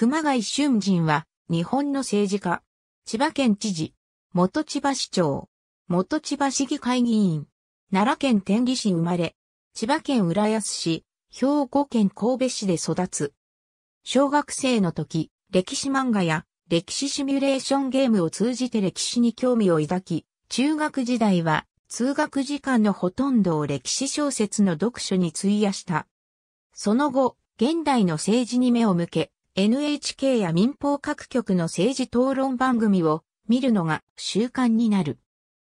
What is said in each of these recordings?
熊谷俊人は、日本の政治家、千葉県知事、元千葉市長、元千葉市議会議員、奈良県天理市生まれ、千葉県浦安市、兵庫県神戸市で育つ。小学生の時、歴史漫画や歴史シミュレーションゲームを通じて歴史に興味を抱き、中学時代は通学時間のほとんどを歴史小説の読書に費やした。その後、現代の政治に目を向け、NHK や民放各局の政治討論番組を見るのが習慣になる。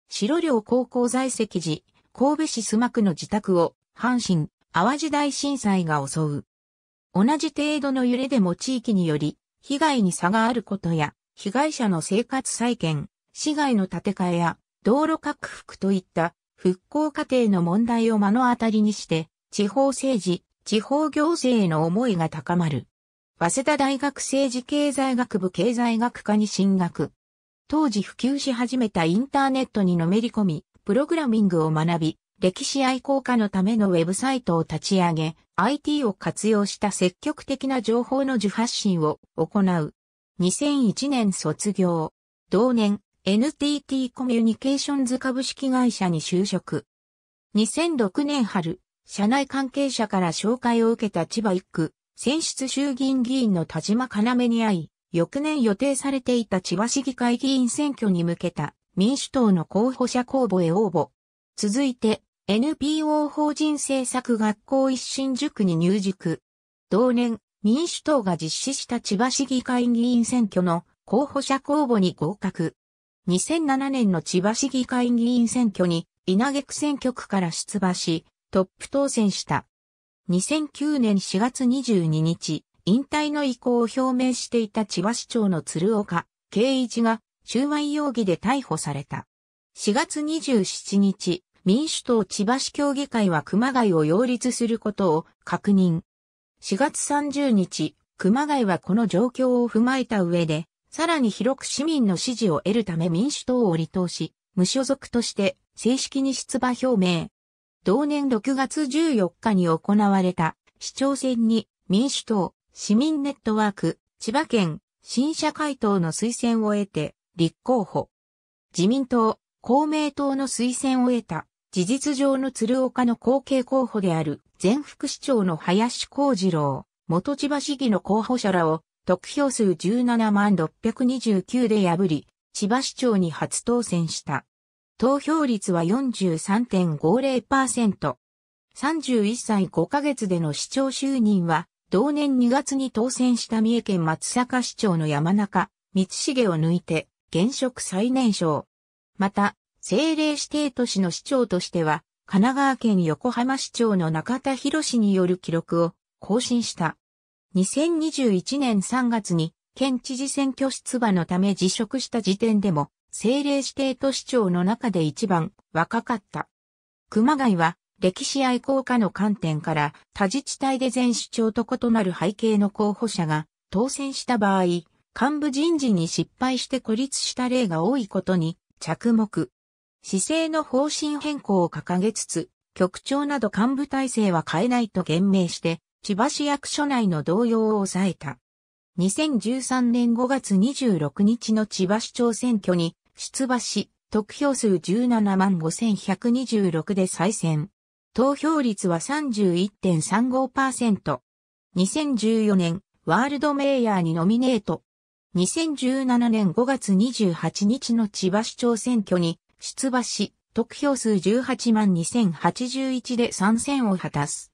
白両高校在籍時、神戸市須磨区の自宅を阪神・淡路大震災が襲う。同じ程度の揺れでも地域により被害に差があることや、被害者の生活再建、市街の建て替えや道路拡幅といった復興過程の問題を目の当たりにして、地方政治、地方行政への思いが高まる。早稲田大学政治経済学部経済学科に進学。当時普及し始めたインターネットにのめり込み、プログラミングを学び、歴史愛好家のためのウェブサイトを立ち上げ、IT を活用した積極的な情報の受発信を行う。2001年卒業。同年、NTT コミュニケーションズ株式会社に就職。2006年春、社内関係者から紹介を受けた千葉一区選出衆議院議員の田島要に会い、翌年予定されていた千葉市議会議員選挙に向けた民主党の候補者公募へ応募。続いて、NPO 法人政策学校一新塾に入塾。同年、民主党が実施した千葉市議会議員選挙の候補者公募に合格。2007年の千葉市議会議員選挙に稲毛区選挙区から出馬し、トップ当選した。2009年4月22日、引退の意向を表明していた千葉市長の鶴岡、圭一が、収賄容疑で逮捕された。4月27日、民主党千葉市協議会は熊谷を擁立することを確認。4月30日、熊谷はこの状況を踏まえた上で、さらに広く市民の支持を得るため民主党を離党し、無所属として正式に出馬表明。同年6月14日に行われた市長選に民主党、市民ネットワーク、千葉県、新社会党の推薦を得て立候補。自民党、公明党の推薦を得た事実上の鶴岡の後継候補である前副市長の林幸次郎、元千葉市議の候補者らを得票数17万629で破り、千葉市長に初当選した。投票率は43.50%。31歳5ヶ月での市長就任は、同年2月に当選した三重県松阪市長の山中、光重を抜いて、現職最年少。また、政令指定都市の市長としては、神奈川県横浜市長の中田博氏による記録を更新した。2021年3月に県知事選挙出馬のため辞職した時点でも政令指定都市長の中で一番若かった。熊谷は歴史愛好家の観点から他自治体で全市長と異なる背景の候補者が当選した場合、幹部人事に失敗して孤立した例が多いことに着目。市政の方針変更を掲げつつ、局長など幹部体制は変えないと言明して、千葉市役所内の動揺を抑えた。2013年5月26日の千葉市長選挙に出馬し、得票数17万5126で再選。投票率は31.35%。2014年、ワールドメイヤーにノミネート。2017年5月28日の千葉市長選挙に出馬し、得票数18万2081で参戦を果たす。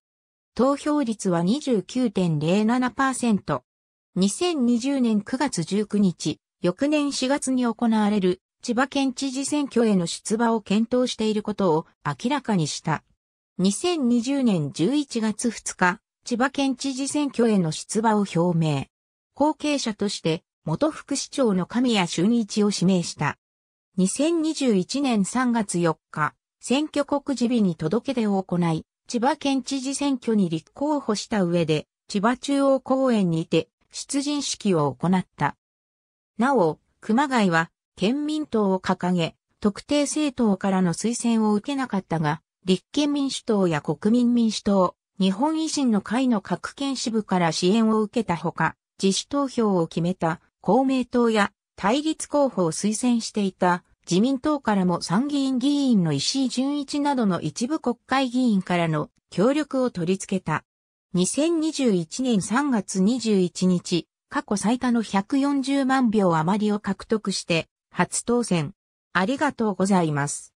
投票率は29.07%。2020年9月19日、翌年4月に行われる千葉県知事選挙への出馬を検討していることを明らかにした。2020年11月2日、千葉県知事選挙への出馬を表明。後継者として元副市長の神谷俊一を指名した。2021年3月4日、選挙告示日に届け出を行い、千葉県知事選挙に立候補した上で、千葉中央公園にて出陣式を行った。なお、熊谷は県民党を掲げ、特定政党からの推薦を受けなかったが、立憲民主党や国民民主党、日本維新の会の各県支部から支援を受けたほか、自主投票を決めた公明党や対立候補を推薦していた自民党からも参議院議員の石井純一などの一部国会議員からの協力を取り付けた。2021年3月21日、過去最多の140万票余りを獲得して、初当選。ありがとうございます。